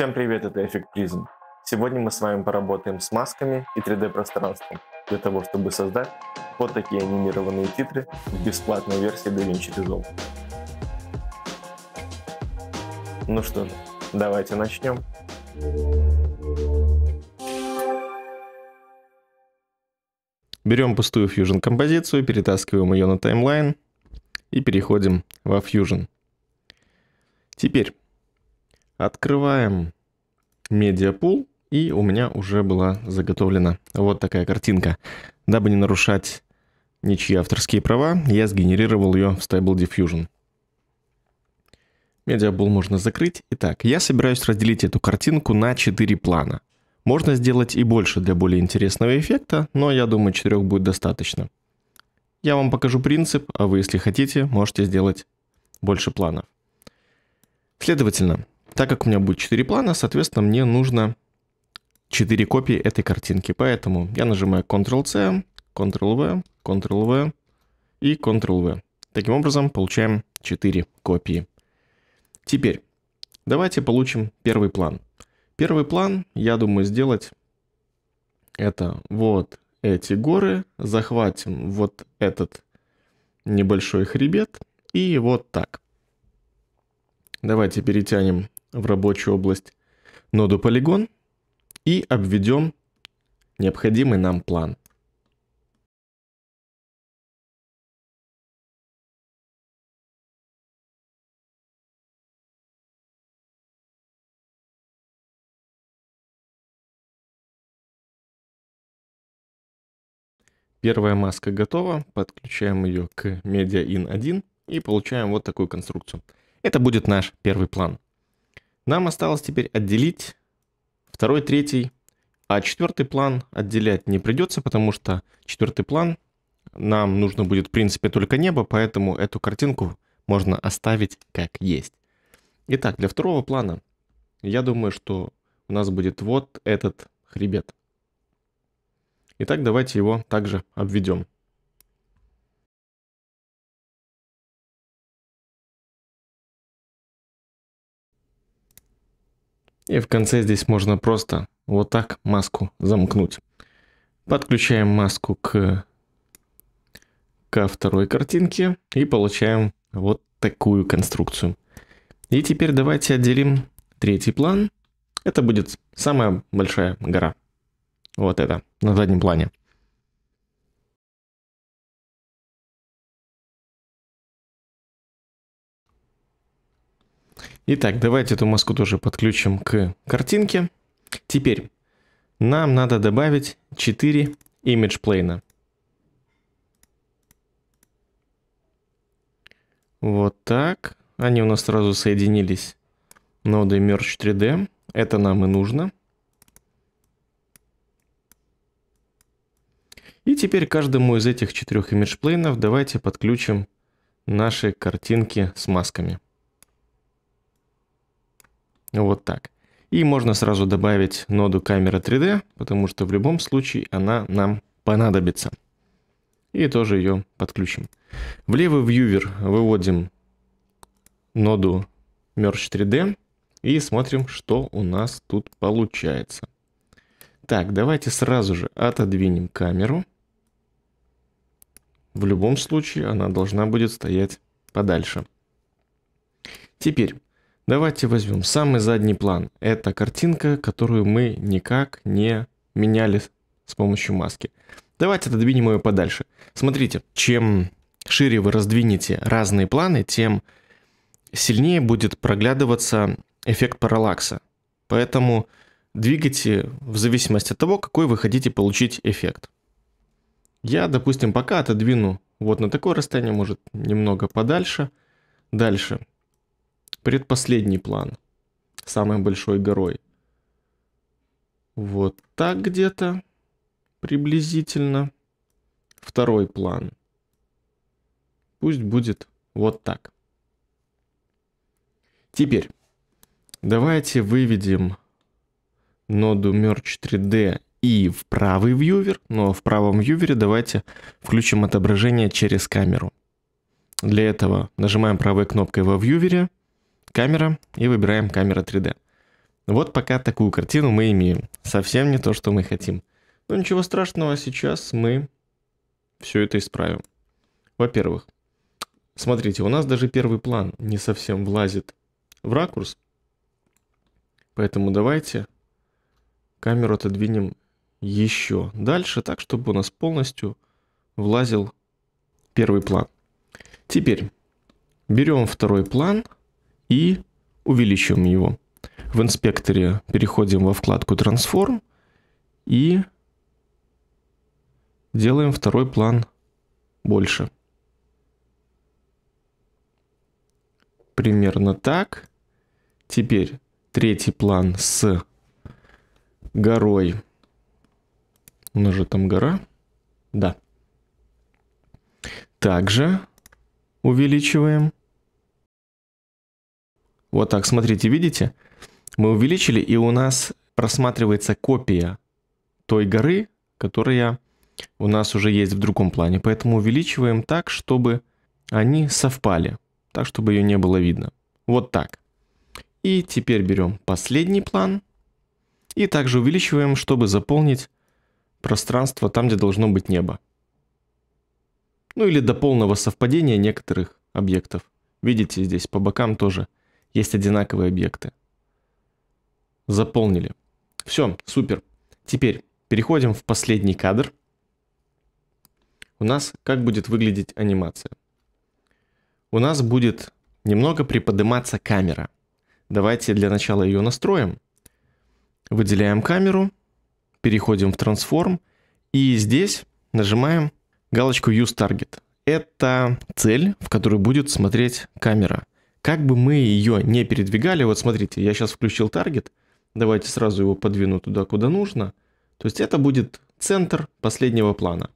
Всем привет, это Эффект Призм. Сегодня мы с вами поработаем с масками и 3D-пространством для того, чтобы создать вот такие анимированные титры в бесплатной версии DaVinci Resolve. Ну что же, давайте начнем. Берем пустую Fusion композицию, перетаскиваем ее на таймлайн и переходим во Fusion. Теперь Открываем медиапул, и у меня уже была заготовлена вот такая картинка. Дабы не нарушать ничьи авторские права, я сгенерировал ее в Stable Diffusion. Медиабул можно закрыть. Итак, я собираюсь разделить эту картинку на 4 плана. Можно сделать и больше для более интересного эффекта, но я думаю, 4 будет достаточно. Я вам покажу принцип, а вы, если хотите, можете сделать больше планов. Следовательно, так как у меня будет 4 плана, соответственно, мне нужно 4 копии этой картинки. Поэтому я нажимаю Ctrl-C, Ctrl-V, Ctrl-V и Ctrl-V. Таким образом, получаем 4 копии. Теперь, давайте получим первый план. Первый план, я думаю, сделать это вот эти горы, захватим вот этот небольшой хребет и вот так. Давайте перетянем в рабочую область ноду полигон и обведем необходимый нам план. Первая маска готова, подключаем ее к Media In 1 и получаем вот такую конструкцию. Это будет наш первый план. Нам осталось теперь отделить второй, третий, а четвертый план отделять не придется, потому что четвертый план нам нужно будет, в принципе, только небо, поэтому эту картинку можно оставить как есть. Итак, для второго плана я думаю, что у нас будет вот этот хребет. Итак, давайте его также обведем. И в конце здесь можно просто вот так маску замкнуть. Подключаем маску к, ко второй картинке и получаем вот такую конструкцию. И теперь давайте отделим третий план. Это будет самая большая гора. Вот это, на заднем плане. Итак, давайте эту маску тоже подключим к картинке. Теперь нам надо добавить 4 image plane. Вот так. Они у нас сразу соединились. Ноды Merge 3D. Это нам и нужно. И теперь каждому из этих четырех имиджплейнов давайте подключим наши картинки с масками. Вот так. И можно сразу добавить ноду камера 3D, потому что в любом случае она нам понадобится. И тоже ее подключим. В левый вьювер выводим ноду Merge 3D и смотрим, что у нас тут получается. Так, давайте сразу же отодвинем камеру. В любом случае она должна будет стоять подальше. Теперь Давайте возьмем самый задний план. Это картинка, которую мы никак не меняли с помощью маски. Давайте отодвинем ее подальше. Смотрите, чем шире вы раздвинете разные планы, тем сильнее будет проглядываться эффект параллакса. Поэтому двигайте в зависимости от того, какой вы хотите получить эффект. Я, допустим, пока отодвину вот на такое расстояние, может немного подальше. Дальше предпоследний план. Самой большой горой. Вот так где-то приблизительно. Второй план. Пусть будет вот так. Теперь давайте выведем ноду Merge 3D и в правый вьювер, но ну, а в правом вьювере давайте включим отображение через камеру. Для этого нажимаем правой кнопкой во вьювере – камера и выбираем камера 3D. Вот пока такую картину мы имеем. Совсем не то, что мы хотим. Но ну, ничего страшного, сейчас мы все это исправим. Во-первых, смотрите, у нас даже первый план не совсем влазит в ракурс. Поэтому давайте камеру отодвинем еще дальше, так, чтобы у нас полностью влазил первый план. Теперь берем второй план – и увеличиваем его. В инспекторе переходим во вкладку «Трансформ» и делаем второй план больше. Примерно так. Теперь третий план с горой. У нас же там гора. Да. Также увеличиваем. Вот так, смотрите, видите? Мы увеличили, и у нас просматривается копия той горы, которая у нас уже есть в другом плане. Поэтому увеличиваем так, чтобы они совпали. Так, чтобы ее не было видно. Вот так. И теперь берем последний план. И также увеличиваем, чтобы заполнить пространство там, где должно быть небо. Ну или до полного совпадения некоторых объектов. Видите, здесь по бокам тоже есть одинаковые объекты. Заполнили. Все, супер. Теперь переходим в последний кадр. У нас как будет выглядеть анимация. У нас будет немного приподниматься камера. Давайте для начала ее настроим. Выделяем камеру, переходим в трансформ и здесь нажимаем галочку Use Target. Это цель, в которую будет смотреть камера. Как бы мы ее не передвигали, вот смотрите, я сейчас включил таргет, давайте сразу его подвину туда, куда нужно. То есть это будет центр последнего плана,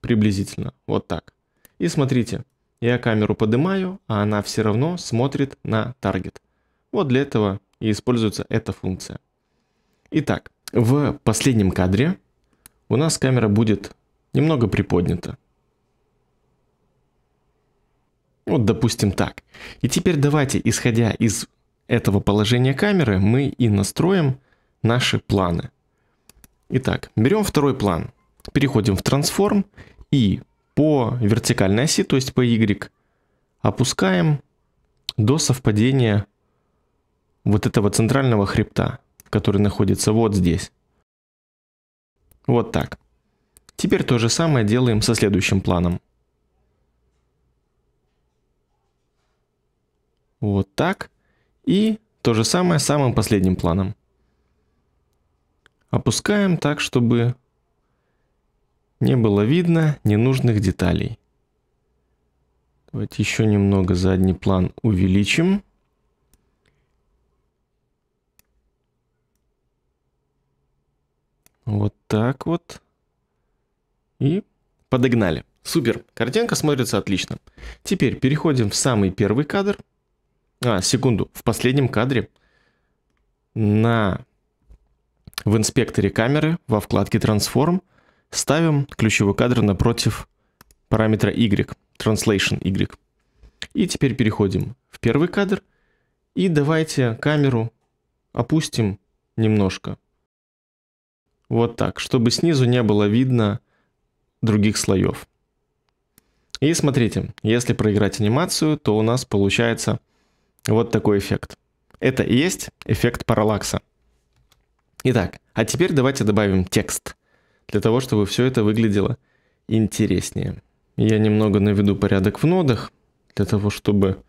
приблизительно, вот так. И смотрите, я камеру поднимаю, а она все равно смотрит на таргет. Вот для этого и используется эта функция. Итак, в последнем кадре у нас камера будет немного приподнята. Ну, вот допустим так. И теперь давайте, исходя из этого положения камеры, мы и настроим наши планы. Итак, берем второй план, переходим в трансформ и по вертикальной оси, то есть по Y, опускаем до совпадения вот этого центрального хребта, который находится вот здесь. Вот так. Теперь то же самое делаем со следующим планом. Вот так. И то же самое самым последним планом. Опускаем так, чтобы не было видно ненужных деталей. Давайте еще немного задний план увеличим. Вот так вот. И подогнали. Супер, картинка смотрится отлично. Теперь переходим в самый первый кадр – а, секунду. В последнем кадре на... в инспекторе камеры во вкладке Transform ставим ключевой кадр напротив параметра Y, Translation Y. И теперь переходим в первый кадр. И давайте камеру опустим немножко. Вот так, чтобы снизу не было видно других слоев. И смотрите, если проиграть анимацию, то у нас получается вот такой эффект. Это и есть эффект параллакса. Итак, а теперь давайте добавим текст, для того, чтобы все это выглядело интереснее. Я немного наведу порядок в нодах, для того, чтобы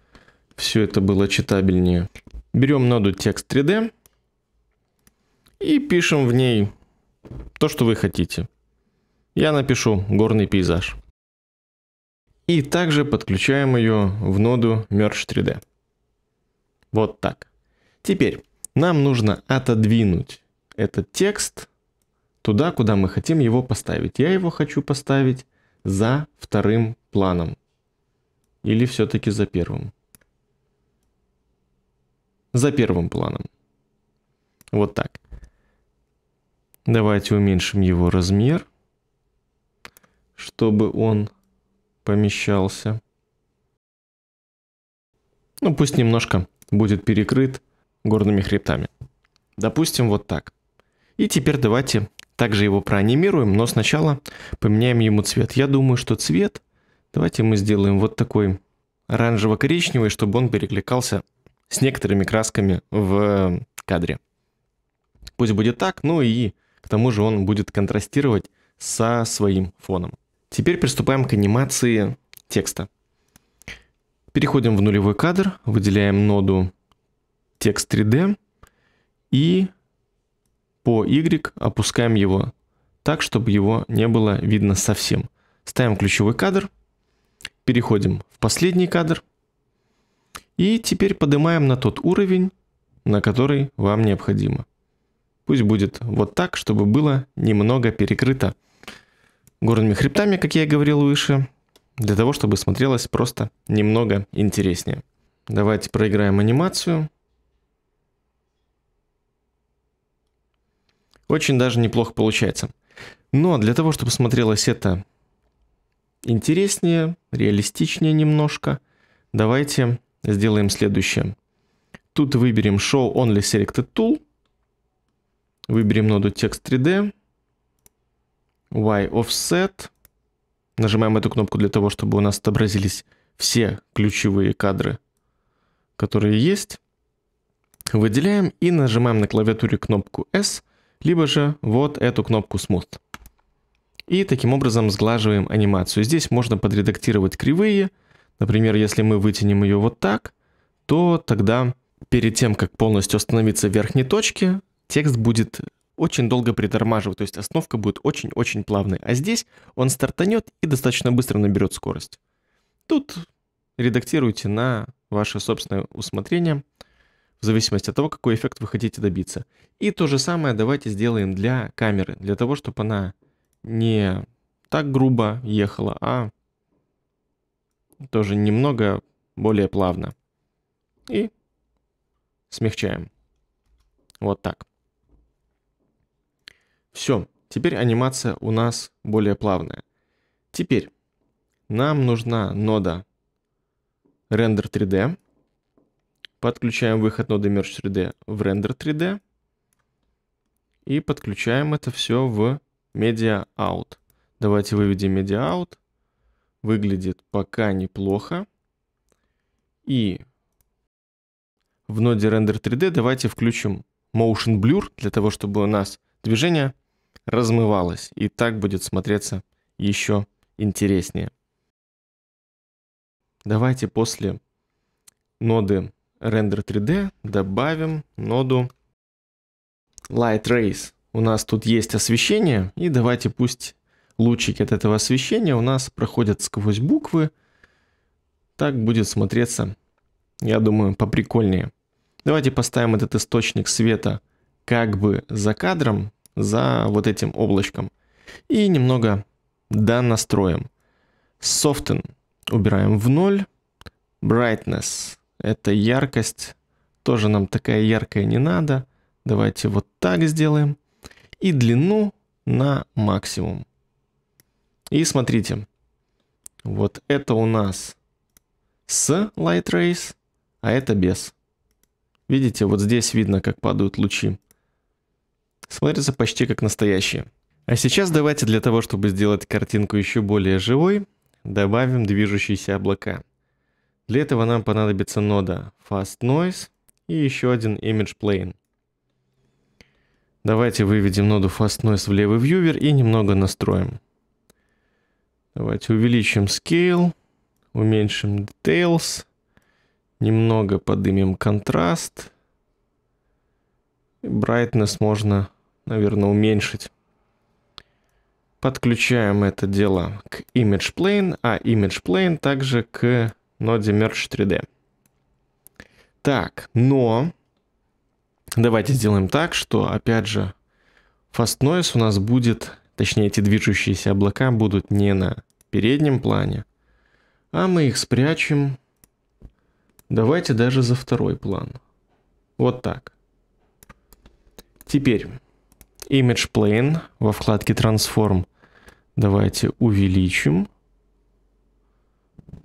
все это было читабельнее. Берем ноду текст 3D и пишем в ней то, что вы хотите. Я напишу горный пейзаж. И также подключаем ее в ноду Merge 3D. Вот так. Теперь нам нужно отодвинуть этот текст туда, куда мы хотим его поставить. Я его хочу поставить за вторым планом. Или все-таки за первым. За первым планом. Вот так. Давайте уменьшим его размер, чтобы он помещался. Ну пусть немножко будет перекрыт горными хребтами. Допустим, вот так. И теперь давайте также его проанимируем, но сначала поменяем ему цвет. Я думаю, что цвет давайте мы сделаем вот такой оранжево-коричневый, чтобы он перекликался с некоторыми красками в э, кадре. Пусть будет так, ну и к тому же он будет контрастировать со своим фоном. Теперь приступаем к анимации текста. Переходим в нулевой кадр, выделяем ноду текст 3D и по Y опускаем его так, чтобы его не было видно совсем. Ставим ключевой кадр, переходим в последний кадр и теперь поднимаем на тот уровень, на который вам необходимо. Пусть будет вот так, чтобы было немного перекрыто горными хребтами, как я и говорил выше, для того, чтобы смотрелось просто немного интереснее. Давайте проиграем анимацию. Очень даже неплохо получается. Но для того, чтобы смотрелось это интереснее, реалистичнее немножко, давайте сделаем следующее. Тут выберем Show Only Selected Tool. Выберем ноду Text 3D. Y Offset. Нажимаем эту кнопку для того, чтобы у нас отобразились все ключевые кадры, которые есть. Выделяем и нажимаем на клавиатуре кнопку S, либо же вот эту кнопку Smooth. И таким образом сглаживаем анимацию. Здесь можно подредактировать кривые. Например, если мы вытянем ее вот так, то тогда перед тем, как полностью остановиться в верхней точке, текст будет очень долго притормаживает, то есть остановка будет очень-очень плавной. А здесь он стартанет и достаточно быстро наберет скорость. Тут редактируйте на ваше собственное усмотрение, в зависимости от того, какой эффект вы хотите добиться. И то же самое давайте сделаем для камеры, для того, чтобы она не так грубо ехала, а тоже немного более плавно. И смягчаем. Вот так. Все, теперь анимация у нас более плавная. Теперь нам нужна нода Render 3D. Подключаем выход ноды Merge 3D в Render 3D. И подключаем это все в Media Out. Давайте выведем Media Out. Выглядит пока неплохо. И в ноде Render 3D давайте включим Motion Blur, для того, чтобы у нас движение размывалось, и так будет смотреться еще интереснее. Давайте после ноды Render 3D добавим ноду Light Rays. У нас тут есть освещение, и давайте пусть лучики от этого освещения у нас проходят сквозь буквы. Так будет смотреться, я думаю, поприкольнее. Давайте поставим этот источник света как бы за кадром, за вот этим облачком. И немного донастроим. Soften убираем в ноль Brightness – это яркость. Тоже нам такая яркая не надо. Давайте вот так сделаем. И длину на максимум. И смотрите, вот это у нас с Light Rays, а это без. Видите, вот здесь видно, как падают лучи смотрятся почти как настоящие. А сейчас давайте для того, чтобы сделать картинку еще более живой, добавим движущиеся облака. Для этого нам понадобится нода Fast Noise и еще один Image Plane. Давайте выведем ноду Fast Noise в левый вьювер и немного настроим. Давайте увеличим Scale, уменьшим Details, немного подымем контраст. Brightness можно наверное, уменьшить. Подключаем это дело к ImagePlane, а ImagePlane также к ноде Merge 3D. Так, но давайте сделаем так, что, опять же, Fast Noise у нас будет, точнее, эти движущиеся облака будут не на переднем плане, а мы их спрячем, давайте даже за второй план. Вот так. Теперь Image Plane во вкладке Transform давайте увеличим.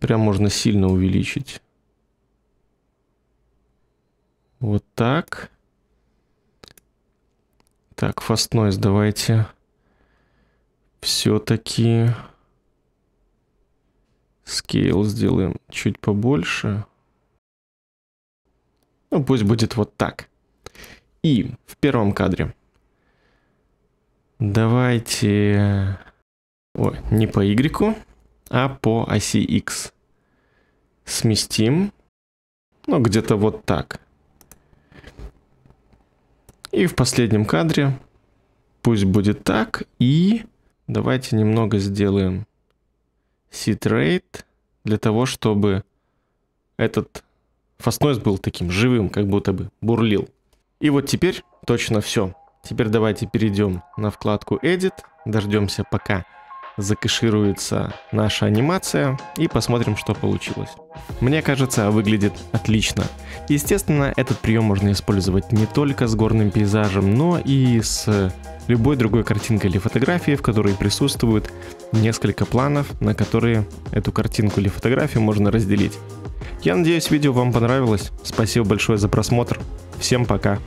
Прям можно сильно увеличить. Вот так. Так, Fast Noise давайте все-таки Scale сделаем чуть побольше. Ну, пусть будет вот так. И в первом кадре Давайте Ой, не по Y, а по оси X. Сместим. Ну, где-то вот так. И в последнем кадре пусть будет так. И давайте немного сделаем seed для того, чтобы этот фаст был таким живым, как будто бы бурлил. И вот теперь точно все. Теперь давайте перейдем на вкладку Edit, дождемся пока закэшируется наша анимация и посмотрим, что получилось. Мне кажется, выглядит отлично. Естественно, этот прием можно использовать не только с горным пейзажем, но и с любой другой картинкой или фотографией, в которой присутствует несколько планов, на которые эту картинку или фотографию можно разделить. Я надеюсь, видео вам понравилось. Спасибо большое за просмотр. Всем пока.